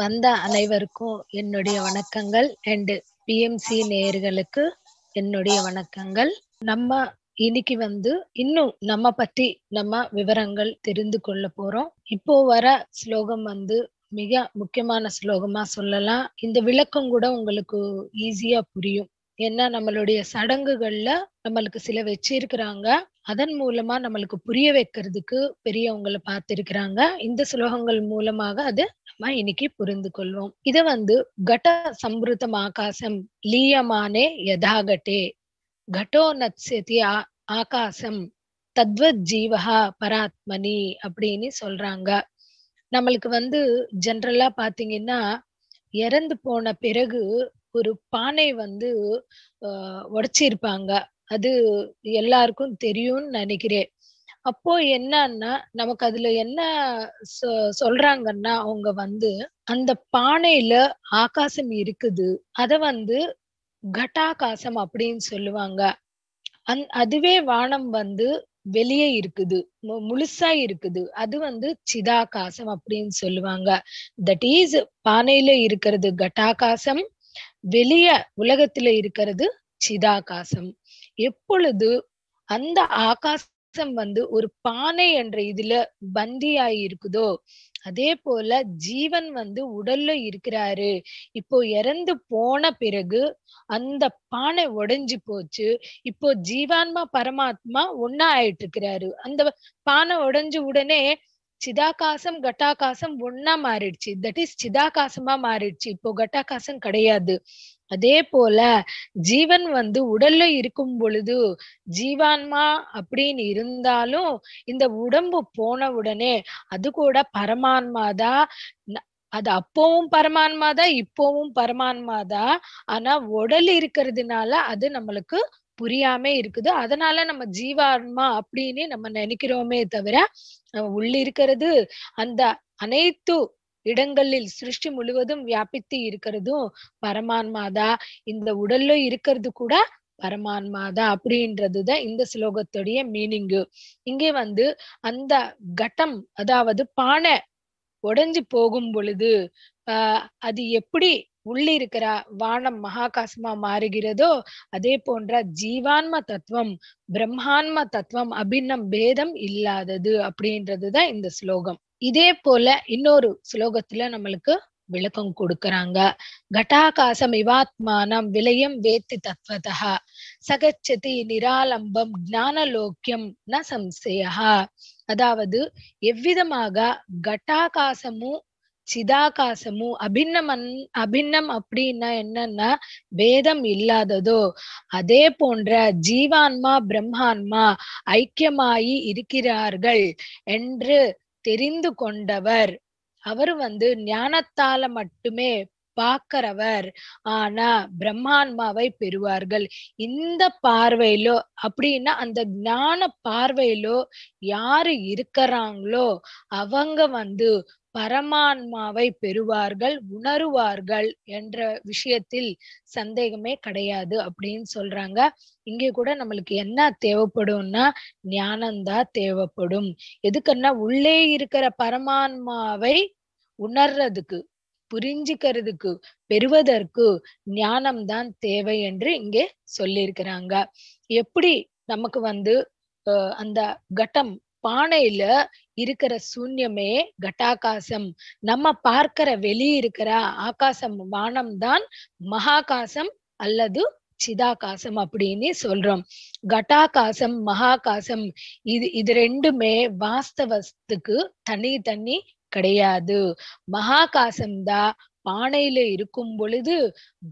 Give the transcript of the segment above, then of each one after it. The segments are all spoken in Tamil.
வந்த அனைவருக்கும் என்னுடைய வணக்கங்கள் அண்டு பிஎம்சி நேயர்களுக்கு என்னுடைய வணக்கங்கள் நம்ம இன்னைக்கு வந்து இன்னும் நம்ம பத்தி நம்ம விவரங்கள் தெரிந்து கொள்ள போறோம் இப்போ வர ஸ்லோகம் வந்து மிக முக்கியமான ஸ்லோகமா சொல்லலாம் இந்த விளக்கம் கூட உங்களுக்கு ஈஸியா புரியும் ஏன்னா நம்மளுடைய சடங்குகள்ல நம்மளுக்கு சில வச்சிருக்கிறாங்க அதன் மூலமா நம்மளுக்கு புரிய வைக்கிறதுக்கு பெரியவங்களை பார்த்திருக்கிறாங்க இந்த சுலோகங்கள் மூலமாக அது நம்ம இன்னைக்கு புரிந்து கொள்வோம் இத வந்து கட சம்பிருத்தம் ஆகாசம் லீயமானே யதாகட்டே கட்டோ நத்ய ஆகாசம் தத்வத் ஜீவகா பராத்மனி அப்படின்னு சொல்றாங்க நம்மளுக்கு வந்து ஜென்ரலா பாத்தீங்கன்னா இறந்து போன பிறகு ஒரு பானை வந்து உடைச்சிருப்பாங்க அது எல்லாருக்கும் தெரியும்னு நினைக்கிறேன் அப்போ என்னன்னா நமக்கு அதுல என்ன சொல்றாங்கன்னா அவங்க வந்து அந்த பானையில ஆகாசம் இருக்குது அத வந்து கட்டாகாசம் அப்படின்னு சொல்லுவாங்க அந் அதுவே வானம் வந்து வெளியே இருக்குது முழுசா இருக்குது அது வந்து சிதாகாசம் அப்படின்னு சொல்லுவாங்க தட் இஸ் பானையில இருக்கிறது கட்டாகாசம் வெளிய உலகத்துல இருக்கிறது சிதாகாசம் எப்பொழுது அந்த ஆகாசம் வந்து ஒரு பானை என்ற இதுல பந்தியாய் இருக்குதோ அதே போல ஜீவன் வந்து உடல்ல இருக்கிறாரு இப்போ இறந்து போன பிறகு அந்த பானை உடைஞ்சு போச்சு இப்போ ஜீவான்மா பரமாத்மா ஒன்னா ஆயிட்டு இருக்கிறாரு அந்த பானை உடைஞ்ச உடனே சிதாகாசம் கட்டாகாசம் ஒன்னா மாறிடுச்சு தட் இஸ் சிதாகாசமா மாறிடுச்சு இப்போ கட்டாகாசம் கிடையாது அதே போல ஜீவன் வந்து உடல்ல இருக்கும் பொழுது ஜீவான்மா அப்படின்னு இருந்தாலும் இந்த உடம்பு போன உடனே அது கூட பரமான்மாதான் அது அப்பவும் பரமான்மாதான் இப்பவும் பரமான்மாதான் ஆனா உடல் இருக்கிறதுனால அது நம்மளுக்கு புரியாம இருக்குது அதனால நம்ம ஜீவான்மா அப்படின்னு நம்ம நினைக்கிறோமே தவிர உள்ளே இருக்கிறது அந்த அனைத்து இடங்களில் சிருஷ்டி முழுவதும் வியாபித்து இருக்கிறதும் பரமான்மாதா இந்த உடல்ல இருக்கிறது கூட பரமான்மாதா அப்படின்றதுதான் இந்த ஸ்லோகத்துடைய மீனிங்கு இங்கே வந்து அந்த கட்டம் அதாவது பானை உடைஞ்சு போகும் பொழுது ஆஹ் அது எப்படி உள்ளிருக்கிற வானம் மகாகாசமா மாறுகிறதோ அதே போன்ற ஜீவான்ம தத்துவம் பிரம்மாண்ம தத்துவம் அபிநம் பேதம் இல்லாதது அப்படின்றதுதான் இந்த ஸ்லோகம் இதே போல இன்னொரு ஸ்லோகத்துல நம்மளுக்கு விளக்கம் கொடுக்கறாங்க கட்டாகாசம் இவாத்மானம் விலையம் வேத்தி தத்வதா சகச்சதி நிராலம்பம் ஜானலோக்கியம் ந சம்சயா அதாவது எவ்விதமாக கட்டாகாசமும் சிதாகாசமும் அபின்னம் அபின்னம் அப்படின்னா என்னன்னா பேதம் இல்லாததோ அதே போன்ற ஜீவான்மா பிரம்மான்மா ஐக்கியமாயி இருக்கிறார்கள் என்று தெரிந்து கொண்டவர் அவர் வந்து ஞானத்தால மட்டுமே பார்க்கிறவர் ஆனா பிரம்மான்மாவை பெறுவார்கள் இந்த பார்வையிலோ அப்படின்னா அந்த ஞான பார்வையிலோ யாரு இருக்கிறாங்களோ அவங்க வந்து பரமான்மாவை பெறுவார்கள் உணருவார்கள் என்ற விஷயத்தில் சந்தேகமே கிடையாது அப்படின்னு சொல்றாங்க இங்கே கூட நம்மளுக்கு என்ன தேவைப்படும்னா ஞானம்தான் தேவைப்படும் எதுக்குன்னா உள்ளே இருக்கிற பரமான்மாவை உணர்றதுக்கு புரிஞ்சுக்கிறதுக்கு பெறுவதற்கு ஞானம்தான் தேவை என்று இங்கே சொல்லியிருக்கிறாங்க எப்படி நமக்கு வந்து அந்த கட்டம் பானையில இருக்கிற சூன்யமே கட்டாகாசம் நம்ம பார்க்கிற வெளியே இருக்கிற ஆகாசம் வானம் தான் மகாகாசம் அல்லது சிதாகாசம் அப்படின்னு சொல்றோம் கட்டாகாசம் மகாகாசம் இது இது ரெண்டுமே வாஸ்தவத்துக்கு தனி தனி கிடையாது மகாகாசம் தான் பானையில இருக்கும் பொழுது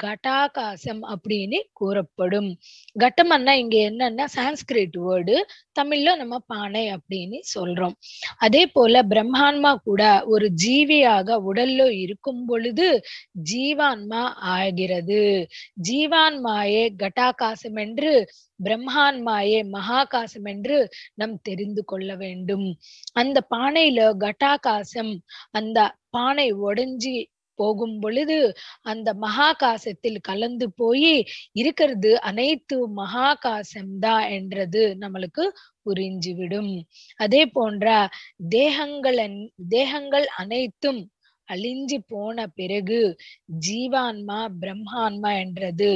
கட்டாகாசம் அப்படின்னு கூறப்படும் கட்டமன்னா இங்க என்னன்னா சான்ஸ்கிரிட் வேர்டு தமிழ்ல நம்ம பானை அப்படின்னு சொல்றோம் அதே போல பிரம்மான்மா கூட ஒரு ஜீவியாக உடல்ல இருக்கும் பொழுது ஜீவான்மா ஆகிறது ஜீவான்மாயே கட்டாகாசம் என்று பிரம்மான்மாயே மகாகாசம் என்று நம் தெரிந்து கொள்ள வேண்டும் அந்த பானையில கட்டாகாசம் அந்த பானை உடைஞ்சி போகும் பொழுது அந்த மகாகாசத்தில் கலந்து போய் இருக்கிறது அனைத்து மகாகாசம்தான் என்றது நம்மளுக்கு புரிஞ்சுவிடும் அதே போன்ற தேகங்கள் தேகங்கள் அனைத்தும் அழிஞ்சு போன பிறகு ஜீவான்மா பிரம்மான்மா என்றது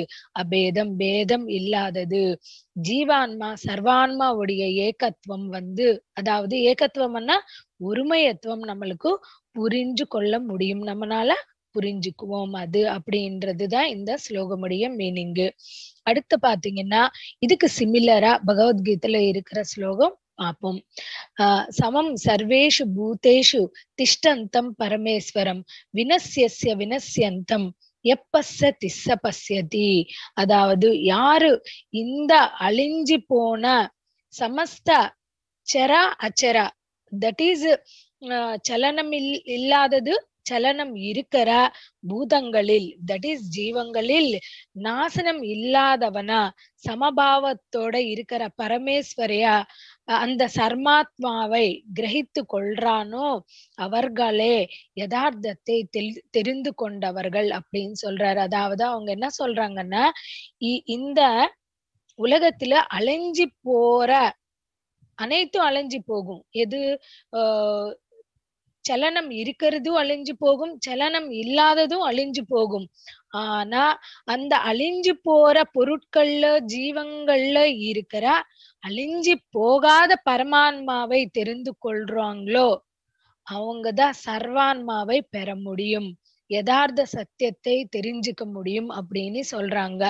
அபேதம் பேதம் இல்லாதது ஜீவான்மா சர்வான்மாவுடைய ஏகத்துவம் வந்து அதாவது ஏகத்துவம்னா ஒருமையத்துவம் நம்மளுக்கு புரிஞ்சு கொள்ள முடியும் நம்மளால புரிஞ்சுக்குவோம் அது அப்படின்றதுதான் இந்த ஸ்லோகமுடைய மீனிங்கு அடுத்து பாத்தீங்கன்னா இதுக்கு சிமிலரா பகவத்கீதையில இருக்கிற ஸ்லோகம் பார்ப்போம் சமம் சர்வேஷு பூதேஷு திஷ்டந்தம் பரமேஸ்வரம் வினசியசிய வினசியந்தம் எப்பச திஸ்ஸ பசியதி அதாவது யாரு இந்த அழிஞ்சு போன சமஸ்த செரா அச்சரா தட் இஸ் சலனம் இல் இல்லாதது சலனம் இருக்கிற பூதங்களில் தட் இஸ் ஜீவங்களில் நாசனம் இல்லாதவனா சமபாவத்தோட இருக்கிற பரமேஸ்வரியா அந்த சர்மாத்மாவை கிரகித்து கொள்றானோ அவர்களே யதார்த்தத்தை தெரிந்து கொண்டவர்கள் அப்படின்னு சொல்றாரு அதாவது அவங்க என்ன சொல்றாங்கன்னா இந்த உலகத்துல அலைஞ்சி போற அனைத்தும் அலைஞ்சி போகும் எது சலனம் இருக்கிறதும் அழிஞ்சு போகும் சலனம் இல்லாததும் அழிஞ்சு போகும் ஆனா அந்த அழிஞ்சு போற பொருட்கள்ல ஜீவங்கள்ல இருக்கிற அழிஞ்சு போகாத பரமான்மாவை தெரிந்து கொள்றாங்களோ அவங்கதான் சர்வான்மாவை பெற முடியும் யதார்த்த சத்தியத்தை தெரிஞ்சுக்க முடியும் அப்படின்னு சொல்றாங்க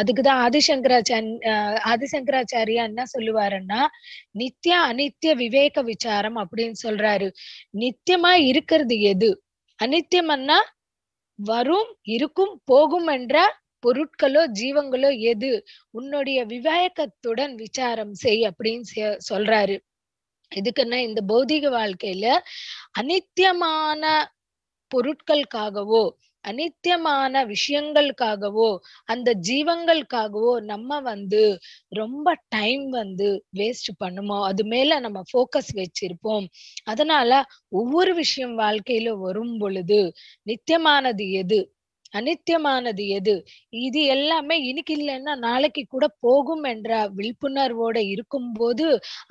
அதுக்குதான் ஆதிசங்கராச்சான் ஆதிசங்கராச்சாரியா என்ன சொல்லுவாருன்னா நித்திய அனித்திய விவேக விசாரம் அப்படின்னு சொல்றாரு நித்தியமா இருக்கிறது எது அனித்தியம்னா வரும் இருக்கும் போகும் என்ற பொருட்களோ ஜீவங்களோ எது உன்னுடைய விவேகத்துடன் விசாரம் செய் அப்படின்னு சொல்றாரு இதுக்குன்னா இந்த பௌதிக வாழ்க்கையில அனித்தியமான பொருட்களுக்காகவோ அனித்தியமான விஷயங்களுக்காகவோ அந்த ஜீவங்களுக்காகவோ நம்ம வந்து ரொம்ப டைம் வந்து வேஸ்ட் பண்ணுமோ அது மேல நம்ம ஃபோக்கஸ் வச்சிருப்போம் அதனால ஒவ்வொரு விஷயம் வாழ்க்கையில வரும் பொழுது நித்தியமானது எது அனித்தியமானது எது இது எல்லாமே இன்னைக்கு இல்லைன்னா நாளைக்கு கூட போகும் என்ற விழிப்புணர்வோட இருக்கும் போது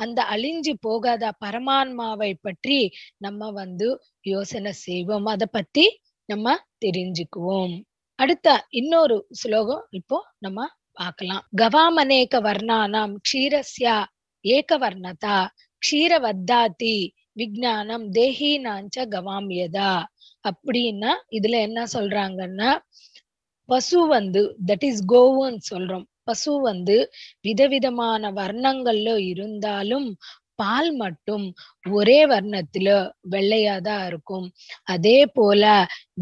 அந்த அழிஞ்சு போகாத பரமான்மாவை பற்றி நம்ம வந்து யோசனை செய்வோம் அதை பத்தி நம்ம தெரிஞ்சுக்குவோம் அடுத்த இன்னொரு ஸ்லோகம் இப்போ நம்ம பார்க்கலாம் கவாமநேக வர்ணானாம் க்ஷீரஸ்யா ஏகவர்ணதா க்ஷீரவத்தாதி விஜானம் தேஹீனாஞ்ச கவாமியதா அப்படின்னா இதுல என்ன சொல்றாங்கன்னா பசு வந்து தட் இஸ் கோவுன்னு சொல்றோம் பசு வந்து விதவிதமான வர்ணங்கள்ல இருந்தாலும் பால் மட்டும் ஒரே வர்ணத்துல வெள்ளையா தான் இருக்கும் அதே போல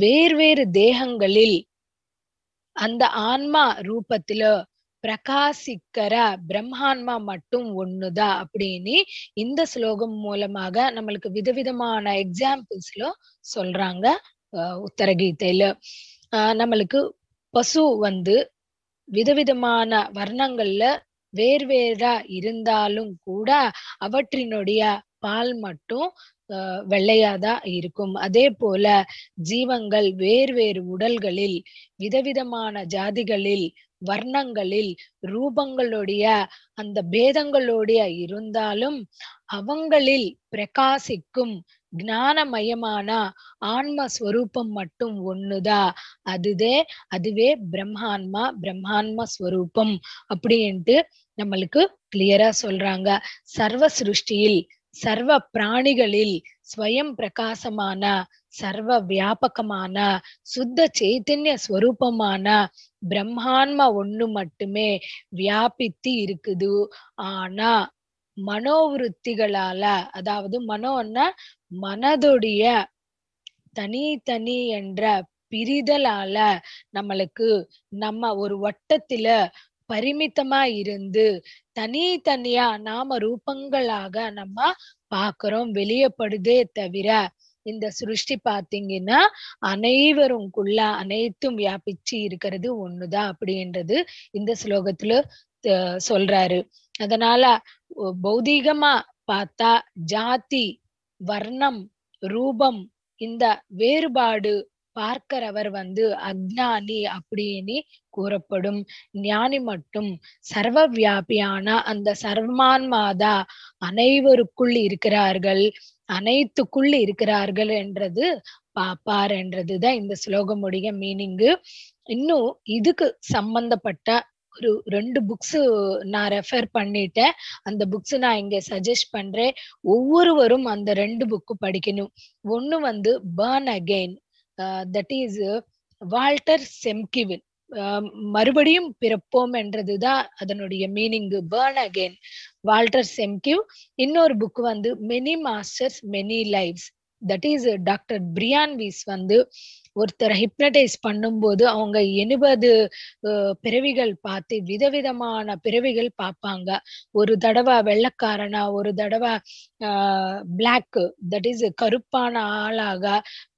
வேறு வேறு தேகங்களில் அந்த ஆன்மா ரூபத்துல பிரகாசிக்கிற பிரம்மாண்மா மட்டும் ஒண்ணுதான் அப்படின்னு இந்த ஸ்லோகம் மூலமாக நம்மளுக்கு விதவிதமான எக்ஸாம்பிள்ஸ்ல சொல்றாங்க உத்தரகீதையில நம்மளுக்கு பசு வந்து விதவிதமான வர்ணங்கள்ல வேர்வேறா இருந்தாலும் கூட அவற்றினுடைய பால் மட்டும் வெள்ளையாதான் இருக்கும் அதே போல ஜீவங்கள் வேறு வேறு உடல்களில் விதவிதமான ஜாதிகளில் வர்ணங்களில் ரூபங்களுடைய அந்த பேதங்களுடைய இருந்தாலும் அவங்களில் பிரகாசிக்கும் ஞானமயமான ஆன்மஸ்வரூபம் மட்டும் ஒண்ணுதா அதுதே அதுவே பிரம்மான்மா பிரம்மாண்மஸ்வரூபம் ஸ்வரூபம் அப்படின்ட்டு நம்மளுக்கு கிளியரா சொல்றாங்க சர்வ சிருஷ்டியில் சர்வ பிராணிகளில் ஸ்வயம் பிரகாசமான சர்வ வியாபகமான சுத்த சைத்தன்ய ஸ்வரூபமான பிரம்மாண்ம ஒண்ணு மட்டுமே வியாபித்து இருக்குது ஆனா மனோவருத்திகளால அதாவது மனோன்னா மனதுடைய தனித்தனி என்ற பிரிதலால நம்மளுக்கு நம்ம ஒரு வட்டத்துல பரிமித்தமா இருந்து தனித்தனியா நாம ரூபங்களாக நம்ம பாக்குறோம் வெளியப்படுதே தவிர இந்த சிருஷ்டி பாத்தீங்கன்னா அனைவருக்குள்ள அனைத்தும் வியாபிச்சு இருக்கிறது ஒண்ணுதான் அப்படின்றது இந்த ஸ்லோகத்துல சொல்றாரு அதனால பௌதீகமா பார்த்தா ஜாதி வர்ணம் ரூபம் இந்த வேறுபாடு பார்க்கிறவர் வந்து அக்ஞானி அப்படின்னு கூறப்படும் ஞானி மட்டும் சர்வ வியாபியான அந்த சர்வமான்மாதா அனைவருக்குள் இருக்கிறார்கள் அனைத்துக்குள் இருக்கிறார்கள் என்றது பாப்பார் என்றதுதான் இந்த ஸ்லோகமுடைய மீனிங்கு இன்னும் இதுக்கு சம்பந்தப்பட்ட ஒரு ரெண்டு புக்ஸ் நான் ரெஃபர் பண்ணிட்டேன் அந்த புக்ஸ் நான் இங்க சஜஸ்ட் பண்றேன் ஒவ்வொருவரும் அந்த ரெண்டு புக்கு படிக்கணும் ஒண்ணு வந்து born again that is Walter செம்கிவில் மறுபடியும் பிறப்போம் என்றதுதான் அதனுடைய meaning born again Walter Semkiw இன்னொரு புக் வந்து many masters many lives that is doctor Brian Weiss வந்து ஒருத்தர் ஹிப்னடைஸ் பண்ணும்போது அவங்க எண்பது பிறவிகள் பார்த்து விதவிதமான பிறவிகள் பார்ப்பாங்க ஒரு தடவை வெள்ளக்காரனா ஒரு தடவை பிளாக் தட் இஸ் கருப்பான ஆளாக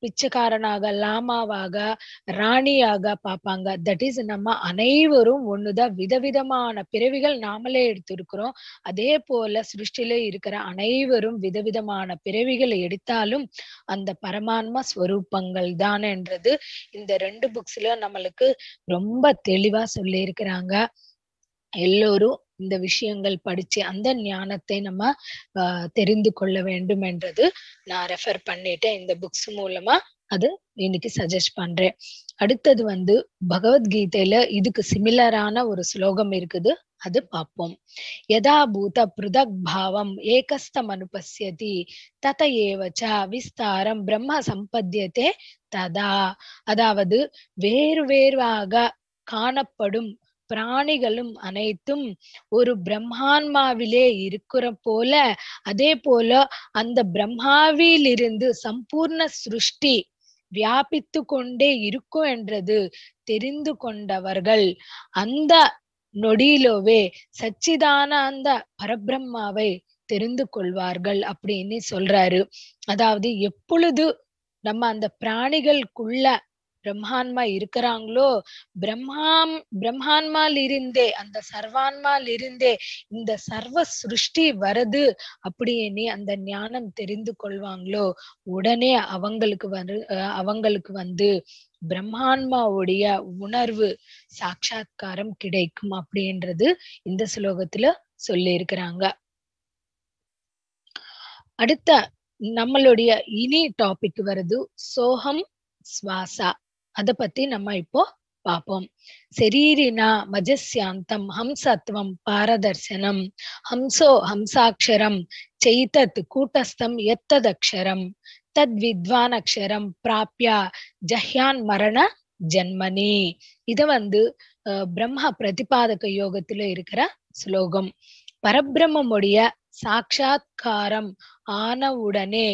பிச்சைக்காரனாக லாமாவாக ராணியாக பார்ப்பாங்க தட் இஸ் நம்ம அனைவரும் ஒண்ணுதான் விதவிதமான பிறவிகள் நாமளே எடுத்திருக்கிறோம் அதே போல சிருஷ்டில இருக்கிற அனைவரும் விதவிதமான பிறவிகளை எடுத்தாலும் அந்த பரமான்மா ஸ்வரூபங்கள் தான் இந்த ரெண்டு புக்ஸ்ல நம்மளுக்கு ரொம்ப தெளிவா சொல்லி இருக்கிறாங்க எல்லோரும் இந்த விஷயங்கள் படிச்சு அந்த ஞானத்தை நம்ம தெரிந்து கொள்ள வேண்டும் என்றது நான் ரெஃபர் பண்ணிட்டேன் இந்த புக்ஸ் மூலமா அது இன்னைக்கு சஜஸ்ட் பண்றேன் அடுத்தது வந்து பகவத்கீதையில இதுக்கு சிமிலரான ஒரு ஸ்லோகம் இருக்குது அது பார்ப்போம் யதாபூத பூத பிருதக் பாவம் ஏகஸ்தம் அனுபசியதி தத ஏவச்ச விஸ்தாரம் பிரம்ம சம்பத்தியத்தே ததா அதாவது வேறு வேறுவாக காணப்படும் பிராணிகளும் அனைத்தும் ஒரு பிரம்மான்மாவிலே இருக்கிற போல அதே போல அந்த பிரம்மாவிலிருந்து சம்பூர்ண சிருஷ்டி வியாபித்து கொண்டே இருக்கும் என்றது தெரிந்து கொண்டவர்கள் அந்த நொடியிலோவே சச்சிதான அந்த பரபிரம்மாவை தெரிந்து கொள்வார்கள் அப்படின்னு சொல்றாரு அதாவது எப்பொழுது நம்ம அந்த பிராணிகளுக்குள்ள பிரம்மான்மா இருக்கிறாங்களோ பிரம்மாம் இருந்தே அந்த சர்வான்மால் இருந்தே இந்த சர்வ சிருஷ்டி வருது அப்படின்னு அந்த ஞானம் தெரிந்து கொள்வாங்களோ உடனே அவங்களுக்கு வந்து அவங்களுக்கு வந்து பிரம்மான்மாவுடைய உணர்வு சாட்சா்காரம் கிடைக்கும் அப்படின்றது இந்த ஸ்லோகத்துல சொல்லியிருக்கிறாங்க அடுத்த நம்மளுடைய இனி டாபிக் வருது சோகம் சுவாசா அத பத்தி நம்ம இப்போ பார்ப்போம் சரீரினா மஜசியாந்தம் ஹம்சத்துவம் பாரதர்சனம் ஹம்சோ ஹம்சாட்சரம் செய்தத் கூட்டஸ்தம் எத்ததக்ஷரம் தத் அக்ஷரம் பிராப்யா ஜஹ்யான் மரண ஜென்மனி இத வந்து பிரம்ம பிரதிபாதக யோகத்துல இருக்கிற ஸ்லோகம் பரபிரம்மமுடைய சாட்சா காரம் ஆனவுடனே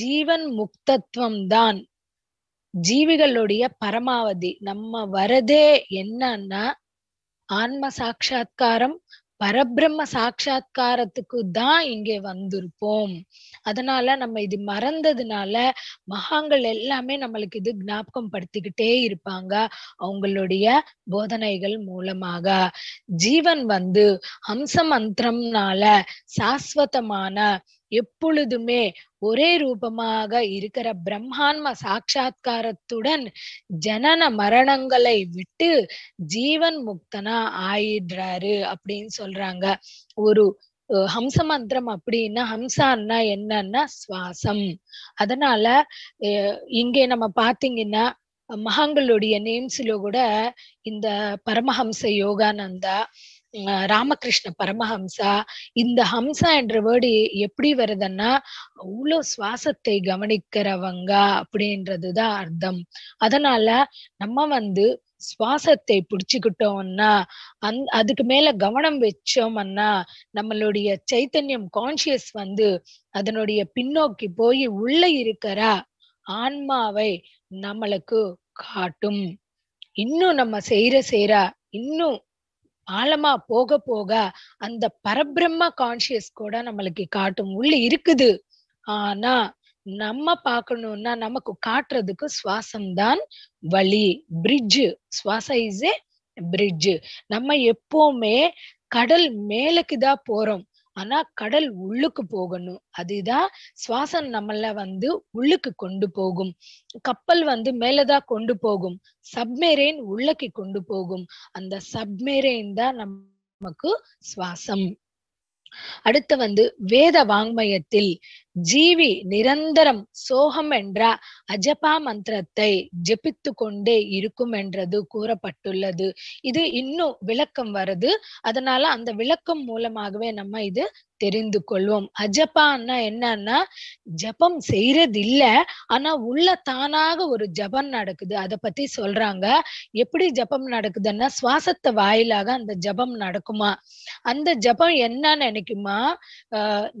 ஜீவன் முக்தத்துவம் தான் ஜீவிகளுடைய பரமாவதி நம்ம வரதே என்னன்னா ஆன்ம சாட்சா்காரம் பரபிரம்ம சாட்சா்காரத்துக்கு தான் இங்கே வந்திருப்போம் அதனால நம்ம இது மறந்ததுனால மகாங்கள் எல்லாமே நம்மளுக்கு இது ஞாபகம் படுத்திக்கிட்டே இருப்பாங்க அவங்களுடைய போதனைகள் மூலமாக ஜீவன் வந்து ஹம்ச மந்திரம்னால சாஸ்வதமான எப்பொழுதுமே ஒரே ரூபமாக இருக்கிற பிரம்மாண்ம சாட்சா்காரத்துடன் ஜனன மரணங்களை விட்டு ஜீவன் முக்தனா ஆயிடுறாரு அப்படின்னு சொல்றாங்க ஒரு ஹம்ச மந்திரம் அப்படின்னா ஹம்சான்னா என்னன்னா சுவாசம் அதனால இங்கே நம்ம பாத்தீங்கன்னா மகாங்களுடைய நேம்ஸ்ல கூட இந்த பரமஹம்ச யோகானந்தா ராமகிருஷ்ண பரமஹம்சா இந்த ஹம்சா என்ற வேர்டு எப்படி வருதுன்னா அவ்வளோ சுவாசத்தை கவனிக்கிறவங்க அப்படின்றதுதான் அர்த்தம் அதனால நம்ம வந்து சுவாசத்தை பிடிச்சுக்கிட்டோம்னா அந் அதுக்கு மேல கவனம் வச்சோம்னா நம்மளுடைய சைத்தன்யம் கான்சியஸ் வந்து அதனுடைய பின்னோக்கி போய் உள்ள இருக்கிற ஆன்மாவை நம்மளுக்கு காட்டும் இன்னும் நம்ம செய்யற செய்யற இன்னும் ஆழமா போக போக அந்த பரபிரம்ம கான்சியஸ் கூட நம்மளுக்கு காட்டும் உள்ள இருக்குது ஆனா நம்ம பார்க்கணும்னா நமக்கு காட்டுறதுக்கு சுவாசம் தான் வழி பிரிட்ஜு சுவாச இஸ் ஏ பிரிட்ஜு நம்ம எப்பவுமே கடல் மேலக்குதான் போறோம் ஆனா கடல் உள்ளுக்கு போகணும் அதுதான் சுவாசம் நம்மள வந்து உள்ளுக்கு கொண்டு போகும் கப்பல் வந்து மேலதான் கொண்டு போகும் சப்மெரைன் உள்ளக்கு கொண்டு போகும் அந்த சப்மெரைன் தான் நமக்கு சுவாசம் அடுத்து வந்து வேத வாங்மயத்தில் ஜீவி நிரந்தரம் சோகம் என்ற அஜபா மந்திரத்தை ஜெபித்து கொண்டே இருக்கும் என்றது கூறப்பட்டுள்ளது இது இன்னும் விளக்கம் வருது அதனால அந்த விளக்கம் மூலமாகவே நம்ம இது தெரிந்து கொள்வோம் அஜபான்னா என்னன்னா ஜபம் செய்யறது இல்ல ஆனா உள்ள தானாக ஒரு ஜபம் நடக்குது அதை பத்தி சொல்றாங்க எப்படி ஜபம் நடக்குதுன்னா சுவாசத்தை வாயிலாக அந்த ஜபம் நடக்குமா அந்த ஜபம் என்ன நினைக்குமா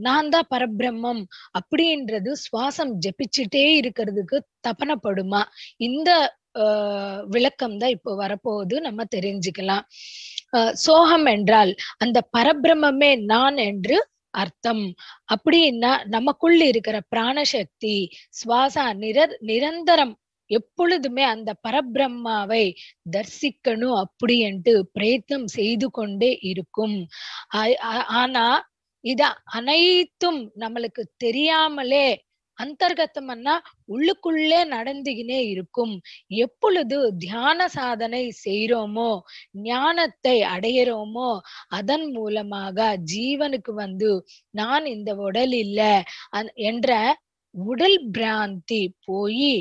நான் தான் பரபிரம்மம் அப்படின்றது சுவாசம் ஜெபிச்சுட்டே இருக்கிறதுக்கு தபனப்படுமா இந்த விளக்கம் தான் இப்போ வரப்போகுது நம்ம தெரிஞ்சுக்கலாம் சோகம் என்றால் அந்த பரபிரமே நான் என்று அர்த்தம் அப்படின்னா நமக்குள்ள இருக்கிற பிராணசக்தி சுவாச நிர நிரந்தரம் எப்பொழுதுமே அந்த பரபிரம்மாவை தரிசிக்கணும் அப்படின்ட்டு பிரயத்னம் செய்து கொண்டே இருக்கும் ஆனா இத அனைத்தும் நம்மளுக்கு தெரியாமலே அந்தர்கத்தம்னா உள்ளுக்குள்ளே நடந்துகினே இருக்கும் எப்பொழுது தியான சாதனை செய்யறோமோ ஞானத்தை அடையிறோமோ அதன் மூலமாக ஜீவனுக்கு வந்து நான் இந்த உடல் இல்ல என்ற உடல் பிராந்தி போய்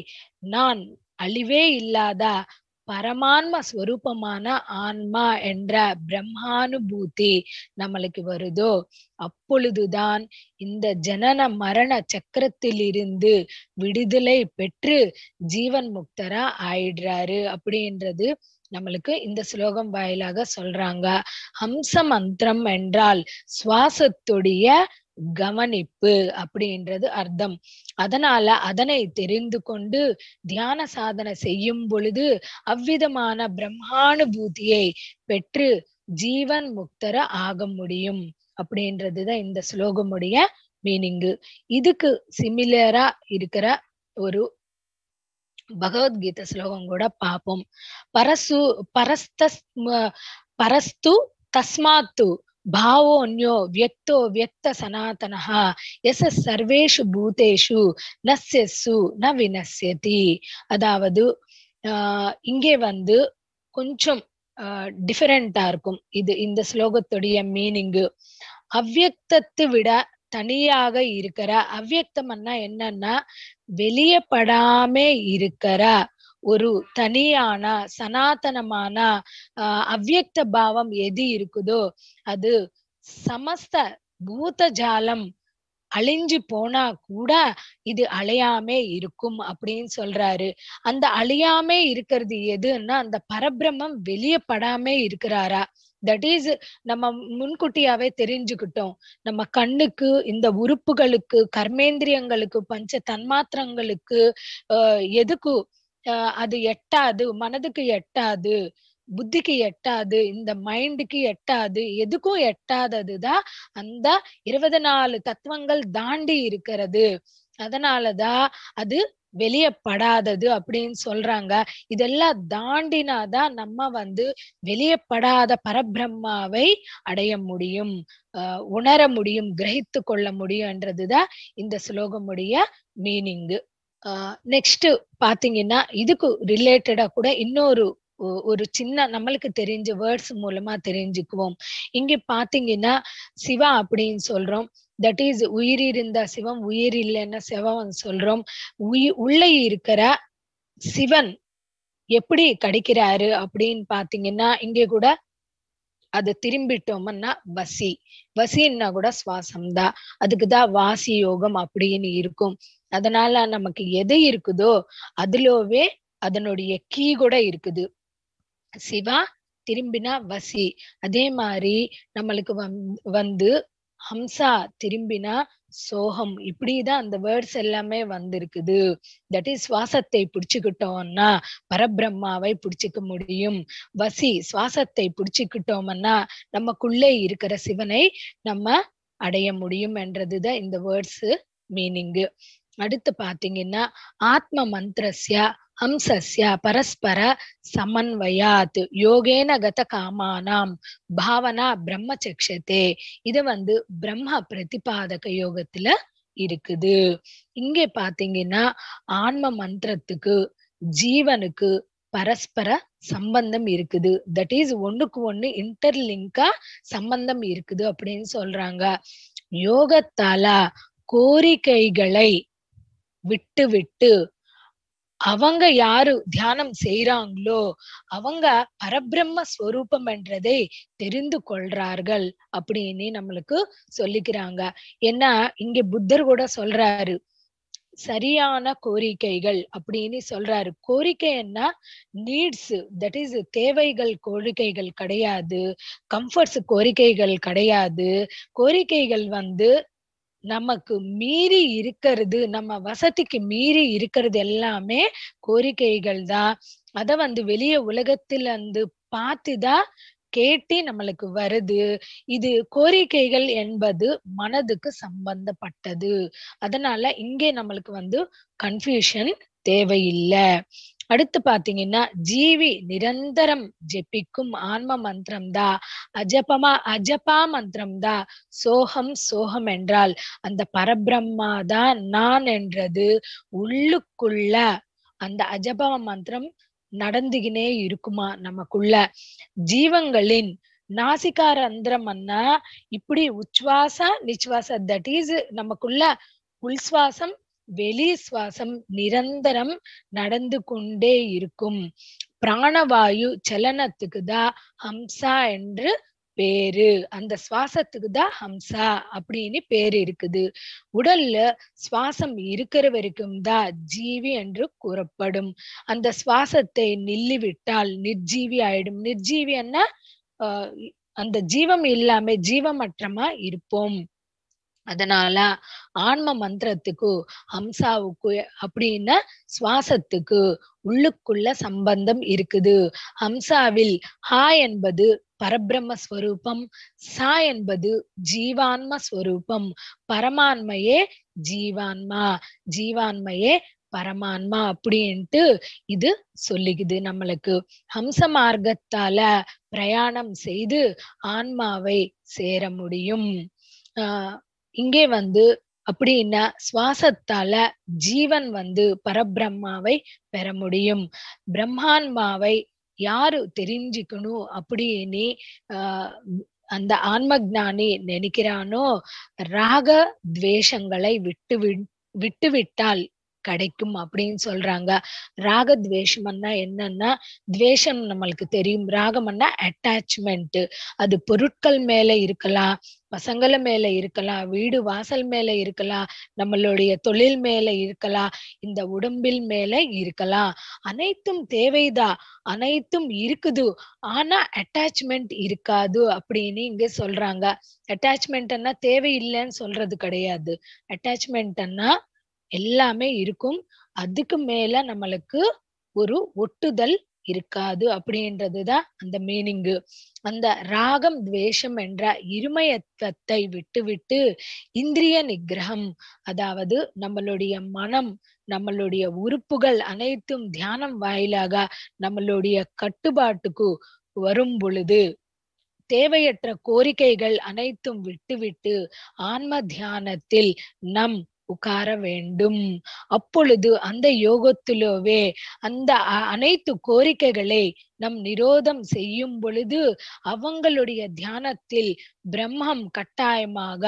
நான் அழிவே இல்லாதா பரமான்ம ஸ்வரூபமான ஆன்மா என்ற பிரம்மானுபூதி நம்மளுக்கு வருதோ அப்பொழுதுதான் இந்த ஜனன மரண சக்கரத்திலிருந்து விடுதலை பெற்று ஜீவன் முக்தரா ஆயிடுறாரு அப்படின்றது நம்மளுக்கு இந்த ஸ்லோகம் வாயிலாக சொல்றாங்க ஹம்ச மந்திரம் என்றால் சுவாசத்துடைய கவனிப்பு அப்படின்றது அர்த்தம் அதனால அதனை தெரிந்து கொண்டு தியான சாதனை செய்யும் பொழுது அவ்விதமான பிரம்மானுபூதியை பெற்று ஜீவன் முக்தர ஆக முடியும் அப்படின்றதுதான் இந்த ஸ்லோகமுடைய மீனிங்கு இதுக்கு சிமிலரா இருக்கிற ஒரு பகவத்கீதை ஸ்லோகம் கூட பார்ப்போம் பரசு பரஸ்த பரஸ்து தஸ்மாத்து भावोऽन्यो வியக்த व्यक्तसनातनः எஸ் சர்வேஷு பூதேஷு நஸ்யசு ந வினசியதி அதாவது இங்கே வந்து கொஞ்சம் டிஃபரெண்டா இருக்கும் இது இந்த ஸ்லோகத்துடைய மீனிங்கு அவ்வியக்தத்தை விட தனியாக இருக்கிற அவ்வியக்தம்னா என்னன்னா வெளியப்படாமே இருக்கிற ஒரு தனியான சனாதனமான அவ்வியக்த பாவம் எது இருக்குதோ அது சமஸ்த பூதஜாலம் அழிஞ்சு போனா கூட இது அழையாமே இருக்கும் அப்படின்னு சொல்றாரு அந்த அழியாமே இருக்கிறது எதுன்னா அந்த பரபிரமம் வெளியே படாமே இருக்கிறாரா தட் இஸ் நம்ம முன்கூட்டியாவே தெரிஞ்சுக்கிட்டோம் நம்ம கண்ணுக்கு இந்த உறுப்புகளுக்கு கர்மேந்திரியங்களுக்கு பஞ்ச தன்மாத்திரங்களுக்கு எதுக்கு அது எட்டாது மனதுக்கு எட்டாது புத்திக்கு எட்டாது இந்த மைண்டுக்கு எட்டாது எதுக்கும் எட்டாததுதான் அந்த இருபது நாலு தத்துவங்கள் தாண்டி இருக்கிறது அதனாலதான் அது வெளியப்படாதது அப்படின்னு சொல்றாங்க இதெல்லாம் தாண்டினாதான் நம்ம வந்து வெளியப்படாத பரபிரம்மாவை அடைய முடியும் உணர முடியும் கிரகித்து கொள்ள முடியும்ன்றதுதான் இந்த ஸ்லோகமுடைய மீனிங்கு நெக்ஸ்ட் பாத்தீங்கன்னா இதுக்கு ரிலேட்டடா கூட இன்னொரு ஒரு சின்ன நம்மளுக்கு தெரிஞ்ச வேர்ட்ஸ் மூலமா தெரிஞ்சுக்குவோம் இங்க பாத்தீங்கன்னா சிவா அப்படின்னு சொல்றோம் தட் இஸ் உயிர் இருந்தா சிவம் உயிர் இல்லைன்னா சிவம் சொல்றோம் உயிர் உள்ளே இருக்கிற சிவன் எப்படி கிடைக்கிறாரு அப்படின்னு பாத்தீங்கன்னா இங்க கூட அதை திரும்பிட்டோம்னா வசி வசின்னா கூட சுவாசம் தான் அதுக்குதான் வாசி யோகம் அப்படின்னு இருக்கும் அதனால நமக்கு எது இருக்குதோ அதுலவே அதனுடைய கீ கூட இருக்குது சிவா திரும்பினா வசி அதே மாதிரி நம்மளுக்கு வந்து ஹம்சா திரும்பினா சோகம் இப்படிதான் அந்த வேர்ட்ஸ் எல்லாமே வந்திருக்குது தட் இஸ் சுவாசத்தை பிடிச்சுக்கிட்டோம்னா பரபிரம்மாவை பிடிச்சுக்க முடியும் வசி சுவாசத்தை பிடிச்சுக்கிட்டோம்னா நமக்குள்ளே இருக்கிற சிவனை நம்ம அடைய முடியும் என்றதுதான் இந்த வேர்ட்ஸ் மீனிங்கு அடுத்து பாத்தீங்கன்னா ஆத்ம மந்திரஸ்யா அம்சஸ்ய பரஸ்பர சமன்வயாத் யோகேன கத காமானாம் பாவனா பிரம்ம இது வந்து பிரம்ம பிரதிபாதக யோகத்துல இருக்குது இங்கே பாத்தீங்கன்னா ஆன்ம மந்திரத்துக்கு ஜீவனுக்கு பரஸ்பர சம்பந்தம் இருக்குது தட் இஸ் ஒண்ணுக்கு ஒண்ணு இன்டர்லிங்கா சம்பந்தம் இருக்குது அப்படின்னு சொல்றாங்க யோகத்தால கோரிக்கைகளை விட்டு விட்டு அவங்க யாரு தியானம் செய்யறாங்களோ அவங்க பரபிரம்ம ஸ்வரூபம் என்றதை தெரிந்து கொள்றார்கள் அப்படின்னு நம்மளுக்கு சொல்லிக்கிறாங்க ஏன்னா இங்க புத்தர் கூட சொல்றாரு சரியான கோரிக்கைகள் அப்படின்னு சொல்றாரு கோரிக்கைன்னா நீட்ஸ் தட் இஸ் தேவைகள் கோரிக்கைகள் கிடையாது கம்ஃபர்ட்ஸ் கோரிக்கைகள் கிடையாது கோரிக்கைகள் வந்து நமக்கு மீறி இருக்கிறது நம்ம வசதிக்கு மீறி இருக்கிறது எல்லாமே கோரிக்கைகள் தான் அதை வந்து வெளிய உலகத்துல வந்து பார்த்துதான் கேட்டி நம்மளுக்கு வருது இது கோரிக்கைகள் என்பது மனதுக்கு சம்பந்தப்பட்டது அதனால இங்கே நம்மளுக்கு வந்து கன்ஃபியூஷன் தேவையில்லை அடுத்து பாத்தீங்கன்னா ஜீவி நிரந்தரம் ஜெபிக்கும் ஆன்ம மந்திரம் தான் அஜபமா அஜபா மந்திரம் தான் சோகம் சோகம் என்றால் அந்த பரபிரம்மா தான் நான் என்றது உள்ளுக்குள்ள அந்த அஜப மந்திரம் நடந்துகினே இருக்குமா நமக்குள்ள ஜீவங்களின் நாசிகா அண்ணா இப்படி உச்சுவாச நிச்சுவாச தட் இஸ் நமக்குள்ள உள்சுவாசம் வெளி சுவாசம் நிரந்தரம் நடந்து கொண்டே இருக்கும் பிராணவாயு சலனத்துக்கு தான் ஹம்சா என்று பேரு அந்த சுவாசத்துக்கு தான் ஹம்சா அப்படின்னு பேரு இருக்குது உடல்ல சுவாசம் இருக்கிற வரைக்கும் தான் ஜீவி என்று கூறப்படும் அந்த சுவாசத்தை நில்லிவிட்டால் நிர்ஜீவி ஆயிடும் நிர்ஜீவி என்ன அந்த ஜீவம் இல்லாம ஜீவமற்றமா இருப்போம் அதனால ஆன்ம மந்திரத்துக்கு ஹம்சாவுக்கு அப்படின்னா சுவாசத்துக்கு உள்ளுக்குள்ள சம்பந்தம் இருக்குது ஹம்சாவில் ஹா என்பது பரபிரம்ம ஸ்வரூபம் சா என்பது ஜீவான்ம ஸ்வரூபம் பரமான்மையே ஜீவான்மா ஜீவான்மையே பரமான்மா அப்படின்ட்டு இது சொல்லிக்குது நம்மளுக்கு ஹம்ச மார்க்கத்தால பிரயாணம் செய்து ஆன்மாவை சேர முடியும் ஆஹ் இங்கே வந்து அப்படின்னா சுவாசத்தால ஜீவன் வந்து பரபிரம்மாவை பெற முடியும் பிரம்மான்மாவை யாரு தெரிஞ்சுக்கணும் அப்படின்னு அந்த ஆன்ம ஜானி நினைக்கிறானோ ராக துவேஷங்களை விட்டு விட்டு விட்டால் கிடைக்கும் அப்படின்னு சொல்றாங்க ராக துவேஷம்னா என்னன்னா துவேஷம் நம்மளுக்கு தெரியும் ராகம்னா அட்டாச்மெண்ட் அது பொருட்கள் மேல இருக்கலாம் பசங்கள மேல இருக்கலாம் வீடு வாசல் மேல இருக்கலாம் நம்மளுடைய தொழில் மேல இருக்கலாம் இந்த உடம்பில் மேல இருக்கலாம் அனைத்தும் தேவைதான் அனைத்தும் இருக்குது ஆனா அட்டாச்மெண்ட் இருக்காது அப்படின்னு இங்க சொல்றாங்க அட்டாச்மெண்ட்னா தேவையில்லைன்னு சொல்றது கிடையாது அட்டாச்மெண்ட்னா எல்லாமே இருக்கும் அதுக்கு மேல நம்மளுக்கு ஒரு ஒட்டுதல் இருக்காது அப்படின்றதுதான் அந்த மீனிங்கு அந்த ராகம் துவேஷம் என்ற இருமயத்துவத்தை விட்டுவிட்டு இந்திரிய நிகிரகம் அதாவது நம்மளுடைய மனம் நம்மளுடைய உறுப்புகள் அனைத்தும் தியானம் வாயிலாக நம்மளுடைய கட்டுப்பாட்டுக்கு வரும் பொழுது தேவையற்ற கோரிக்கைகள் அனைத்தும் விட்டுவிட்டு ஆன்ம தியானத்தில் நம் உட்கார வேண்டும் அப்பொழுது அந்த யோகத்திலோவே அந்த அனைத்து கோரிக்கைகளை நம் நிரோதம் செய்யும் பொழுது அவங்களுடைய தியானத்தில் பிரம்மம் கட்டாயமாக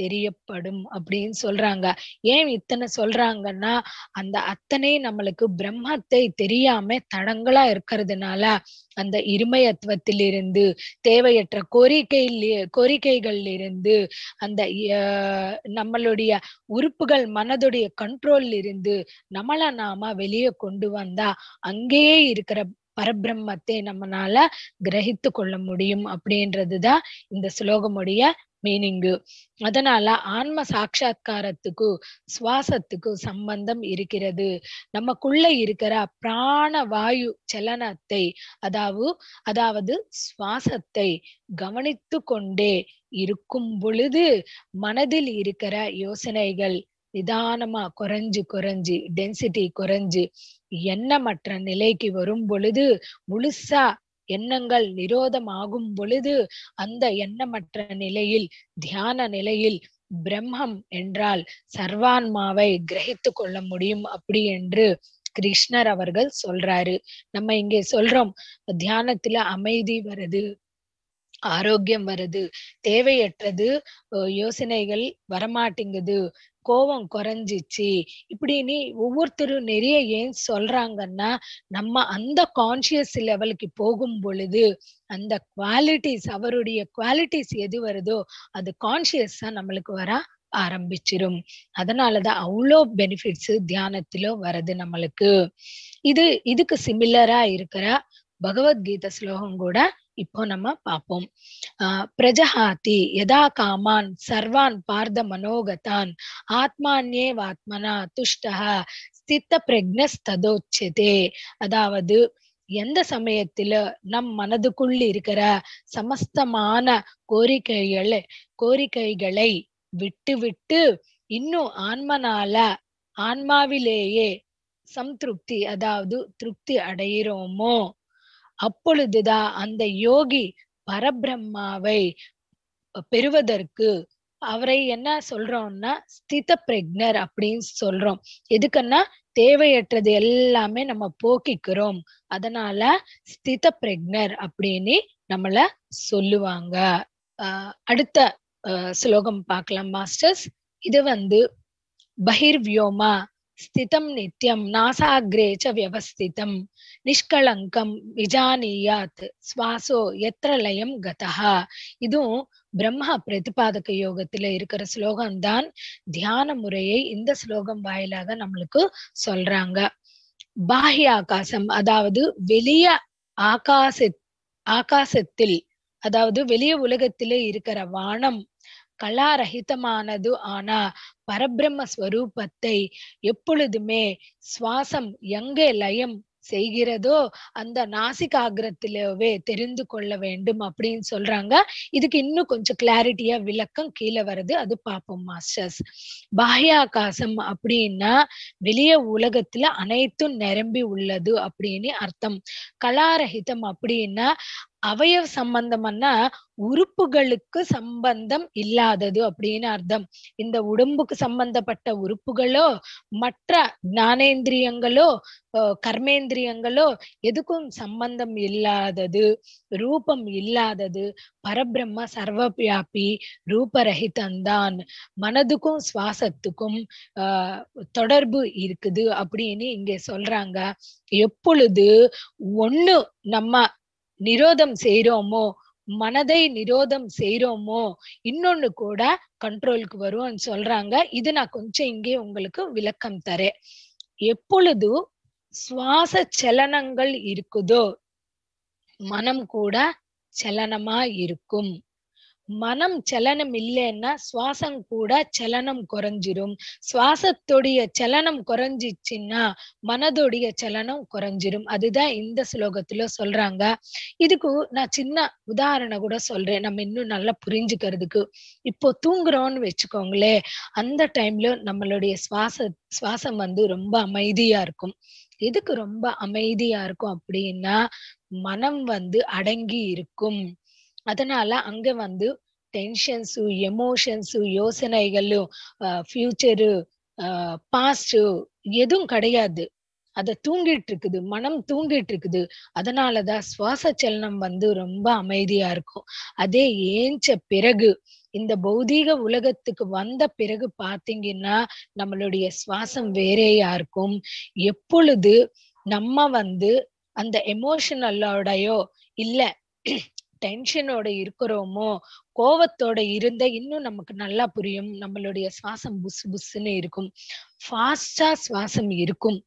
தெரியப்படும் அப்படின்னு சொல்றாங்க ஏன் இத்தனை சொல்றாங்கன்னா அந்த அத்தனை நம்மளுக்கு பிரம்மத்தை தெரியாம தடங்களா இருக்கிறதுனால அந்த இருமயத்துவத்திலிருந்து தேவையற்ற கோரிக்கையில் கோரிக்கைகள் இருந்து அந்த நம்மளுடைய உறுப்புகள் மனதுடைய கண்ட்ரோல்ல இருந்து நம்மள நாம வெளியே கொண்டு வந்தா அங்கேயே இருக்கிற பரபிரம்மத்தை நம்மனால கிரகித்து கொள்ள முடியும் அப்படின்றதுதான் இந்த ஸ்லோகமுடைய மீனிங்கு அதனால ஆன்ம சாட்சா்காரத்துக்கு சுவாசத்துக்கு சம்பந்தம் இருக்கிறது நமக்குள்ள இருக்கிற பிராண வாயு சலனத்தை அதாவது அதாவது சுவாசத்தை கவனித்து கொண்டே இருக்கும் பொழுது மனதில் இருக்கிற யோசனைகள் நிதானமா குறைஞ்சு குறைஞ்சு டென்சிட்டி குறைஞ்சு எண்ணமற்ற நிலைக்கு வரும் பொழுது முழுசா எண்ணங்கள் நிரோதமாகும் பொழுது அந்த எண்ணமற்ற நிலையில் தியான நிலையில் பிரம்மம் என்றால் சர்வான்மாவை கிரகித்து கொள்ள முடியும் அப்படி என்று கிருஷ்ணர் அவர்கள் சொல்றாரு நம்ம இங்கே சொல்றோம் தியானத்துல அமைதி வருது ஆரோக்கியம் வருது தேவையற்றது யோசனைகள் வரமாட்டேங்குது கோபம் குறைஞ்சிச்சு இப்படின்னு ஒவ்வொருத்தரும் நிறைய ஏன் சொல்றாங்கன்னா நம்ம அந்த கான்சியஸ் லெவலுக்கு போகும் பொழுது அந்த குவாலிட்டிஸ் அவருடைய குவாலிட்டிஸ் எது வருதோ அது கான்சியஸா நம்மளுக்கு வர ஆரம்பிச்சிரும் அதனாலதான் அவ்வளோ பெனிஃபிட்ஸ் தியானத்திலும் வருது நம்மளுக்கு இது இதுக்கு சிமிலரா இருக்கிற பகவத்கீதை ஸ்லோகம் கூட இப்போ நம்ம பார்ப்போம் பிரஜஹாதி யதா காமான் சர்வான் பார்த்த மனோகதான் ஆத்மான்யே வாத்மனா துஷ்டா ஸ்தித்த பிரக்னஸ்ததோச்சதே அதாவது எந்த சமயத்துல நம் மனதுக்குள் இருக்கிற சமஸ்தமான கோரிக்கைகளை கோரிக்கைகளை விட்டு விட்டு இன்னும் ஆன்மனால ஆன்மாவிலேயே சம்திருப்தி அதாவது திருப்தி அடையிறோமோ அப்பொழுதுதான் அந்த யோகி பரபிரம்மாவை பெறுவதற்கு அவரை என்ன சொல்றோம்னா ஸ்தித பிரக்னர் அப்படின்னு சொல்றோம் எதுக்குன்னா தேவையற்றது எல்லாமே நம்ம போக்கிக்கிறோம் அதனால ஸ்தித பிரக்னர் அப்படின்னு நம்மள சொல்லுவாங்க ஆஹ் அடுத்த ஸ்லோகம் பார்க்கலாம் மாஸ்டர்ஸ் இது வந்து பகிர்வியோமா ஸ்திதம் நித்யம் नासाग्रे வியவஸ்திதம் நிஷ்கலங்கம் விஜானியாத் சுவாசோ எத்திர லயம் கதா இதுவும் பிரம்மா பிரதிபாதக யோகத்துல இருக்கிற ஸ்லோகம்தான் தியான முறையை இந்த ஸ்லோகம் வாயிலாக நம்மளுக்கு சொல்றாங்க பாஹ்ய ஆகாசம் அதாவது வெளிய ஆகாச ஆகாசத்தில் அதாவது வெளிய உலகத்திலே இருக்கிற வானம் கலாரஹிதமானது ஆனா பரபிரம்ம ஸ்வரூபத்தை எப்பொழுதுமே சுவாசம் எங்கே லயம் செய்கிறதோ அந்த நாசிகாகிரத்திலவே தெரிந்து கொள்ள வேண்டும் அப்படின்னு சொல்றாங்க இதுக்கு இன்னும் கொஞ்சம் கிளாரிட்டியா விளக்கம் கீழே வருது அது பார்ப்போம் மாஸ்டர்ஸ் பாஹ்யாகாசம் அப்படின்னா வெளிய உலகத்துல அனைத்தும் நிரம்பி உள்ளது அப்படின்னு அர்த்தம் கலாரஹிதம் அப்படின்னா அவயவ சம்பந்தம்னா உறுப்புகளுக்கு சம்பந்தம் இல்லாதது அப்படின்னு அர்த்தம் இந்த உடம்புக்கு சம்பந்தப்பட்ட உறுப்புகளோ மற்ற ஞானேந்திரியங்களோ கர்மேந்திரியங்களோ எதுக்கும் சம்பந்தம் இல்லாதது ரூபம் இல்லாதது பரபிரம்ம சர்வவியாபி ரூபரகிதந்தான் மனதுக்கும் சுவாசத்துக்கும் தொடர்பு இருக்குது அப்படின்னு இங்க சொல்றாங்க எப்பொழுது ஒண்ணு நம்ம நிரோதம் செய்யறோமோ மனதை நிரோதம் செய்யறோமோ இன்னொன்னு கூட கண்ட்ரோலுக்கு வரும்னு சொல்றாங்க இது நான் கொஞ்சம் இங்கே உங்களுக்கு விளக்கம் தரேன் எப்பொழுது சுவாச சலனங்கள் இருக்குதோ மனம் கூட சலனமா இருக்கும் மனம் சலனம் இல்லைன்னா சுவாசம் கூட சலனம் குறைஞ்சிரும் சுவாசத்துடைய சலனம் குறைஞ்சிச்சுன்னா மனதுடைய சலனம் குறைஞ்சிரும் அதுதான் இந்த ஸ்லோகத்துல சொல்றாங்க இதுக்கு நான் சின்ன உதாரணம் கூட சொல்றேன் நம்ம இன்னும் நல்லா புரிஞ்சுக்கிறதுக்கு இப்போ தூங்குறோம்னு வச்சுக்கோங்களே அந்த டைம்ல நம்மளுடைய சுவாச சுவாசம் வந்து ரொம்ப அமைதியா இருக்கும் எதுக்கு ரொம்ப அமைதியா இருக்கும் அப்படின்னா மனம் வந்து அடங்கி இருக்கும் அதனால அங்க வந்து டென்ஷன்ஸு எமோஷன்ஸு யோசனைகளும் ஃபியூச்சரு பாஸ்டு எதுவும் கிடையாது அதை தூங்கிட்டு இருக்குது மனம் தூங்கிட்டு இருக்குது அதனாலதான் சுவாச சலனம் வந்து ரொம்ப அமைதியா இருக்கும் அதே ஏஞ்ச பிறகு இந்த பௌதீக உலகத்துக்கு வந்த பிறகு பாத்தீங்கன்னா நம்மளுடைய சுவாசம் வேறையா இருக்கும் எப்பொழுது நம்ம வந்து அந்த எமோஷனல்லோடையோ இல்ல டென்ஷனோட இருக்கிறோமோ கோவத்தோட இருந்த இன்னும் நமக்கு நல்லா புரியும் நம்மளுடைய சுவாசம் புசு புசுன்னு இருக்கும் ஃபாஸ்டா சுவாசம் இருக்கும்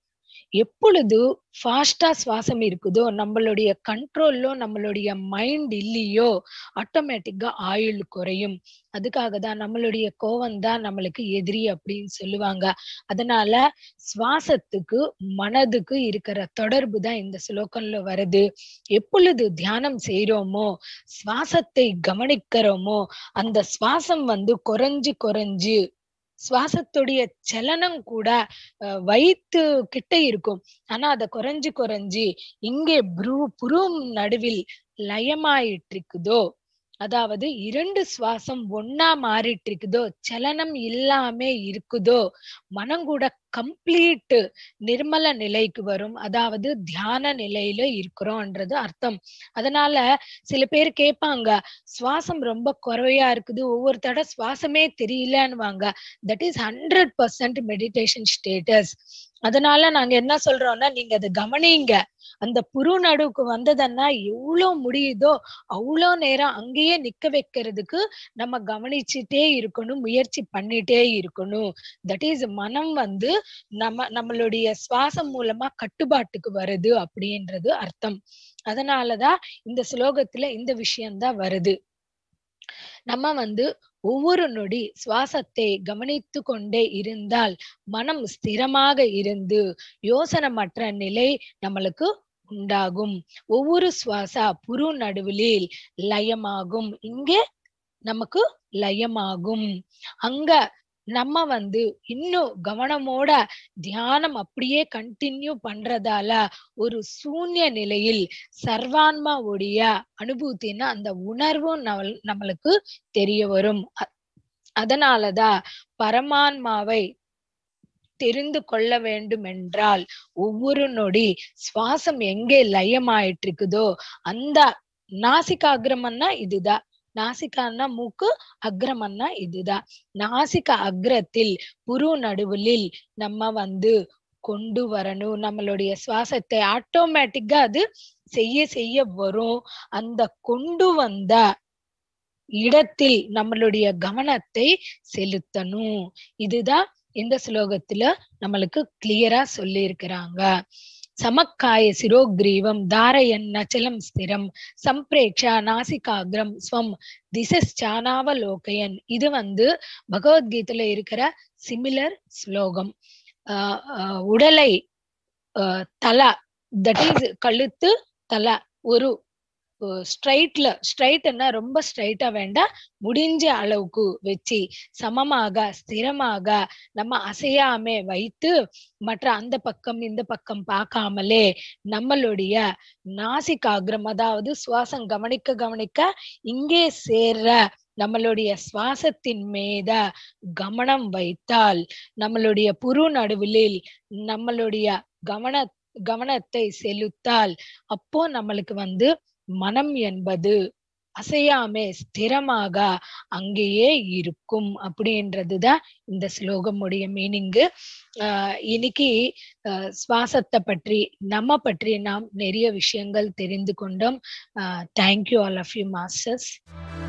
எப்பொழுது ஃபாஸ்டா சுவாசம் இருக்குதோ நம்மளுடைய கண்ட்ரோல்லோ நம்மளுடைய மைண்ட் இல்லையோ ஆட்டோமேட்டிக்கா ஆயுள் குறையும் அதுக்காக தான் நம்மளுடைய கோவம் தான் நம்மளுக்கு எதிரி அப்படின்னு சொல்லுவாங்க அதனால சுவாசத்துக்கு மனதுக்கு இருக்கிற தொடர்பு தான் இந்த ஸ்லோகம்ல வருது எப்பொழுது தியானம் செய்யறோமோ சுவாசத்தை கவனிக்கிறோமோ அந்த சுவாசம் வந்து குறைஞ்சு குறைஞ்சு சுவாசத்துடைய சலனம் கூட வயிற்று கிட்ட இருக்கும் ஆனா அதை குறைஞ்சு குறைஞ்சி இங்கே புரு புரும் நடுவில் லயமாயிட்டு இருக்குதோ அதாவது இரண்டு சுவாசம் ஒன்னா மாறிட்டு இருக்குதோ சலனம் இல்லாம இருக்குதோ மனம் கூட கம்ப்ளீட் நிர்மல நிலைக்கு வரும் அதாவது தியான நிலையில இருக்கிறோம்ன்றது அர்த்தம் அதனால சில பேர் கேட்பாங்க சுவாசம் ரொம்ப குறையா இருக்குது ஒவ்வொரு தடவை சுவாசமே தெரியலன்னுவாங்க that is hundred percent meditation status அதனால நாங்க என்ன சொல்றோம்னா நீங்க அதை கவனிங்க அந்த புரு நடுவுக்கு வந்ததுன்னா எவ்வளவு முடியுதோ அவ்வளோ நேரம் அங்கேயே நிக்க வைக்கிறதுக்கு நம்ம கவனிச்சுட்டே இருக்கணும் முயற்சி பண்ணிட்டே இருக்கணும் தட் இஸ் மனம் வந்து நம்ம நம்மளுடைய சுவாசம் மூலமா கட்டுப்பாட்டுக்கு வருது அப்படின்றது அர்த்தம் அதனாலதான் இந்த ஸ்லோகத்துல இந்த விஷயம்தான் வருது நம்ம வந்து ஒவ்வொரு நொடி சுவாசத்தை கவனித்து கொண்டே இருந்தால் மனம் ஸ்திரமாக இருந்து யோசனமற்ற நிலை நம்மளுக்கு உண்டாகும் ஒவ்வொரு சுவாசா புரு நடுவிலில் லயமாகும் இங்கே நமக்கு லயமாகும் அங்க நம்ம வந்து இன்னும் கவனமோட தியானம் அப்படியே கண்டினியூ பண்றதால ஒரு சூன்ய நிலையில் சர்வான்மாவுடைய அனுபூத்தின்னு அந்த உணர்வும் நம்மளுக்கு தெரிய வரும் அதனாலதான் பரமான்மாவை தெரிந்து கொள்ள வேண்டும் என்றால் ஒவ்வொரு நொடி சுவாசம் எங்கே லயமாயிட்டு இருக்குதோ அந்த நாசிகாகிரமன்னா இதுதான் நாசிகான்னா மூக்கு அக்ரமன்னா இதுதான் நாசிக அக்ரத்தில் புரு நடுவுலில் நம்ம வந்து கொண்டு வரணும் நம்மளுடைய சுவாசத்தை ஆட்டோமேட்டிக்கா அது செய்ய செய்ய வரும் அந்த கொண்டு வந்த இடத்தில் நம்மளுடைய கவனத்தை செலுத்தணும் இதுதான் இந்த ஸ்லோகத்துல நம்மளுக்கு கிளியரா சொல்லி இருக்கிறாங்க சமக்காய சிரோக்ரீவம் ధారయన్న நச்சலம் ஸ்திரம் சம்பிரேக்ஷா நாசிகாகிரம் ஸ்வம் திசஸ் சானாவலோகையன் இது வந்து பகவத்கீதையில இருக்கிற சிமிலர் ஸ்லோகம் ஆஹ் உடலை தலா தட் இஸ் கழுத்து தலா ஒரு ஸ்ட்ரைட்ல ஸ்ட்ரைட்னா ரொம்ப ஸ்ட்ரைட்டா வேண்டாம் முடிஞ்ச அளவுக்கு வச்சு சமமாக ஸ்திரமாக நம்ம அசையாம வைத்து மற்ற அந்த பக்கம் இந்த பக்கம் பார்க்காமலே நம்மளுடைய நாசிகாகிரம் அதாவது சுவாசம் கவனிக்க கவனிக்க இங்கே சேர்ற நம்மளுடைய சுவாசத்தின் மீத கவனம் வைத்தால் நம்மளுடைய புரு நடுவிலில் நம்மளுடைய கவன கவனத்தை செலுத்தால் அப்போ நம்மளுக்கு வந்து மனம் என்பது அசையாமே ஸ்திரமாக அங்கேயே இருக்கும் அப்படின்றதுதான் இந்த ஸ்லோகமுடைய மீனிங்கு ஆஹ் இன்னைக்கு சுவாசத்தை பற்றி நம்ம பற்றி நாம் நிறைய விஷயங்கள் தெரிந்து கொண்டோம் thank you all of you masters